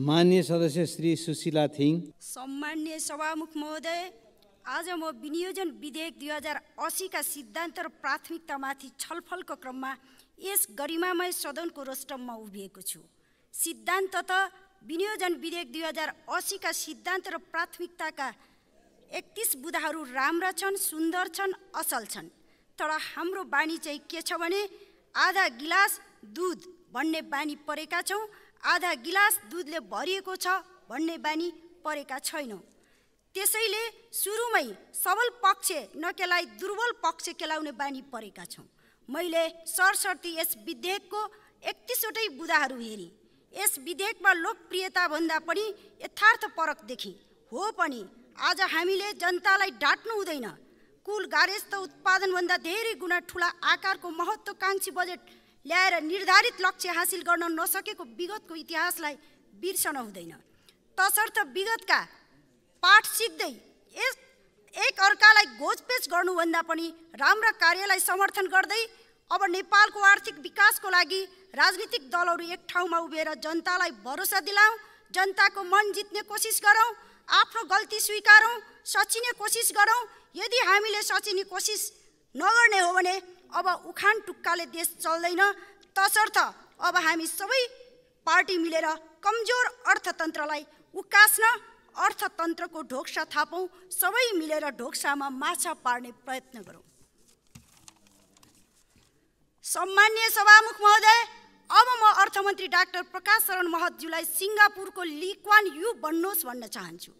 मान्य सदस्य श्री सुशीला थिङ सम्मान्य सभामुख महोदय आज म विनियोजन विधेयक दुई हजार असीका सिद्धान्त र प्राथमिकतामाथि छलफलको क्रममा यस गरिमामय सदनको रोस्टममा उभिएको छु सिद्धान्त त विनियोजन विधेयक दुई हजार असीका सिद्धान्त र प्राथमिकताका एकतिस बुधाहरू राम्रा छन् सुन्दर छन् असल छन् तर हाम्रो बानी चाहिँ के छ भने आधा गिलास दुध भन्ने बानी परेका छौँ आधा गिलास दुधले भरिएको छ भन्ने बानी परेका छैनौँ त्यसैले सुरुमै सबल पक्ष नकेलाई दुर्बल पक्ष केलाउने बानी परेका छौँ मैले सरसर्ती यस विधेयकको एकतिसवटै बुदाहरू हेरेँ यस विधेयकमा लोकप्रियताभन्दा पनि यथार्थ परक देखेँ हो पनि आज हामीले जनतालाई डाँट्नु हुँदैन कुल गारेज त उत्पादनभन्दा धेरै गुणा ठुला आकारको महत्त्वकाङ्क्षी बजेट ल्याएर निर्धारित लक्ष्य हासिल गर्न नसकेको विगतको इतिहासलाई बिर्सन हुँदैन तसर्थ विगतका पाठ सिक्दै यस एक अर्कालाई घोजपेच गर्नुभन्दा पनि राम्रा कार्यलाई समर्थन गर्दै अब नेपालको आर्थिक विकासको लागि राजनीतिक दलहरू एक ठाउँमा उभिएर जनतालाई भरोसा दिलाउँ जनताको मन जित्ने कोसिस गरौँ आफ्नो गल्ती स्वीकारौँ सचिने कोसिस गरौँ यदि हामीले सचिने कोसिस नगर्ने हो भने अब उखान टुक्काले देश चल्दैन तसर्थ अब हामी सबै पार्टी मिलेर कमजोर अर्थतन्त्रलाई उकास्न अर्थतन्त्रको ढोक्सा थापौँ सबै मिलेर ढोक्सामा माछा पार्ने प्रयत्न गरौँ सम्मान्य सभामुख महोदय अब म अर्थमन्त्री डाक्टर प्रकाश शरण महतज्यूलाई सिङ्गापुरको लिक्वान यु बन्नुहोस् भन्न चाहन्छु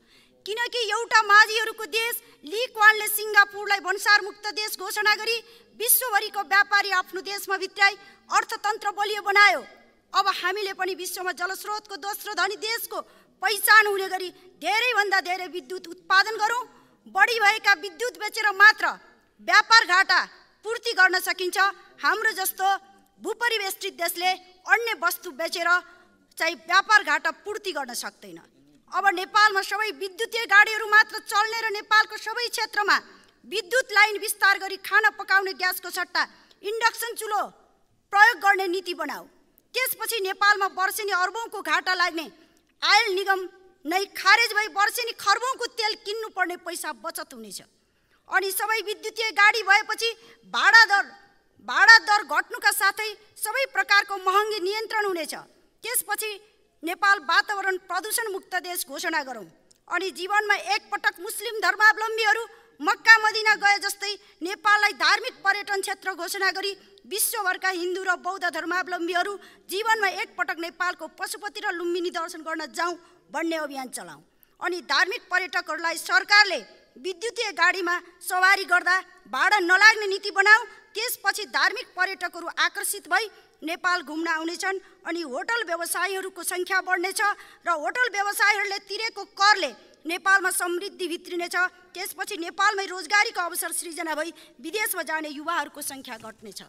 किनकि एउटा माझीहरूको देश ली क्वानले सिङ्गापुरलाई भन्सार देश घोषणा गरी विश्वभरिको व्यापारी आफ्नो देशमा भित्राई अर्थतन्त्र बलियो बनायो अब हामीले पनि विश्वमा जलस्रोतको दोस्रो धनी देशको पहिचान हुने गरी धेरैभन्दा धेरै विद्युत उत्पादन गरौँ बढी भएका विद्युत बेचेर मात्र व्यापार घाटा पूर्ति गर्न सकिन्छ हाम्रो जस्तो भूपरिवेष्टित देशले अन्य वस्तु बेचेर चाहिँ व्यापार घाटा पूर्ति गर्न सक्दैन अब नेपालमा सबै विद्युतीय गाडीहरू मात्र चल्ने र नेपालको सबै क्षेत्रमा विद्युत लाइन विस्तार गरी खाना पकाउने ग्यासको सट्टा इन्डक्सन चुलो प्रयोग गर्ने नीति बनाऊ त्यसपछि नेपालमा वर्षेनी अर्बौँको घाटा लाग्ने आयल निगम नै खारेज भई वर्षेनी खर्बौँको तेल किन्नुपर्ने पैसा बचत हुनेछ अनि सबै विद्युतीय गाडी भएपछि भाडा दर भाडा दर घट्नुका साथै सबै प्रकारको महँगी नियन्त्रण हुनेछ त्यसपछि नेपाल वातावरण प्रदूषण मुक्त देश घोषणा गरौँ अनि जीवनमा एकपटक मुस्लिम धर्मावलम्बीहरू मक्का मदिना गए जस्तै नेपाललाई धार्मिक पर्यटन क्षेत्र घोषणा गरी विश्वभरका हिन्दू र बौद्ध धर्मावलम्बीहरू जीवनमा एकपटक नेपालको पशुपति र लुम्बिनी दर्शन गर्न जाउँ भन्ने अभियान चलाउँ अनि धार्मिक पर्यटकहरूलाई सरकारले विद्युतीय गाडीमा सवारी गर्दा भाडा नलाग्ने नीति बनाऊ त्यसपछि धार्मिक पर्यटकहरू आकर्षित भई नेपाल घुम्न आउनेछन् अनि होटल व्यवसायीहरूको सङ्ख्या बढ्नेछ र होटल व्यवसायहरूले तिरेको करले नेपालमा समृद्धि भित्रिनेछ त्यसपछि नेपालमै रोजगारीको अवसर सृजना भई विदेशमा जाने युवाहरूको सङ्ख्या घट्नेछ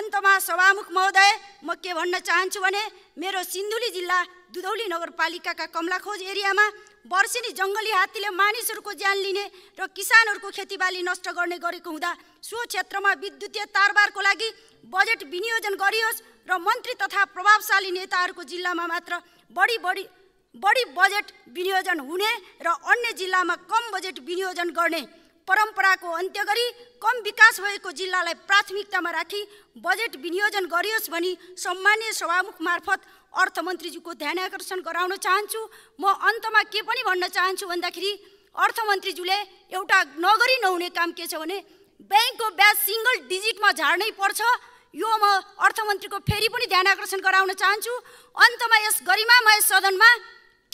अन्तमा सभामुख महोदय म के भन्न चाहन्छु भने मेरो सिन्धुली जिल्ला दुधौली नगरपालिकाका कमलाखोज एरियामा वर्षेनी जङ्गली हात्तीले मानिसहरूको ज्यान लिने र किसानहरूको खेतीबाली नष्ट गर्ने गरेको हुँदा सो क्षेत्रमा विद्युतीय तारबारको लागि बजेट विनियोजन गरियोस् र मन्त्री तथा प्रभावशाली नेताहरूको जिल्लामा मात्र बढी बढी बढी बजेट विनियोजन हुने र अन्य जिल्लामा कम बजेट विनियोजन गर्ने परम्पराको अन्त्य गरी कम विकास भएको जिल्लालाई प्राथमिकतामा राखी बजेट विनियोजन गरियोस् भनी सम्मान्य सभामुख मार्फत अर्थमन्त्रीज्यूको ध्यान आकर्षण गराउन चाहन्छु म अन्तमा के पनि भन्न चाहन्छु भन्दाखेरि अर्थमन्त्रीज्यूले एउटा नगरी नहुने काम के छ भने ब्याङ्कको ब्याज सिङ्गल डिजिटमा झार्नै पर्छ यो म अर्थमन्त्रीको फेरि पनि ध्यान आकर्षण गराउन चाहन्छु अन्तमा यस गरिमामय सदनमा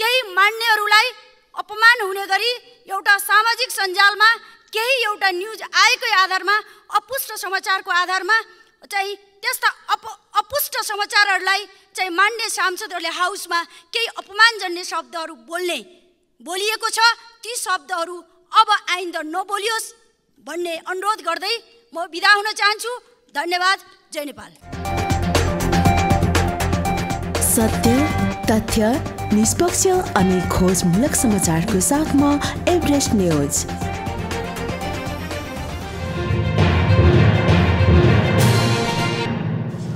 केही मान्नेहरूलाई अपमान हुने गरी एउटा सामाजिक सञ्जालमा केही एउटा न्युज आएकै आधारमा अपुष्ट समाचारको आधारमा चाहिँ त्यस्ता अप अपुष्ट समाचारहरूलाई चाहिँ मान्ने सांसदहरूले हाउसमा केही अपमानजन्य शब्दहरू बोल्ने बोलिएको छ ती शब्दहरू अब आइन्दा नबोलियोस् भन्ने अनुरोध गर्दै म बिदा हुन चाहन्छु धन्यवाद जय नेपाल सत्य तथ्य निष्पक्ष अनि खोजमूलक समाचारको साथमा एभरेस्ट न्युज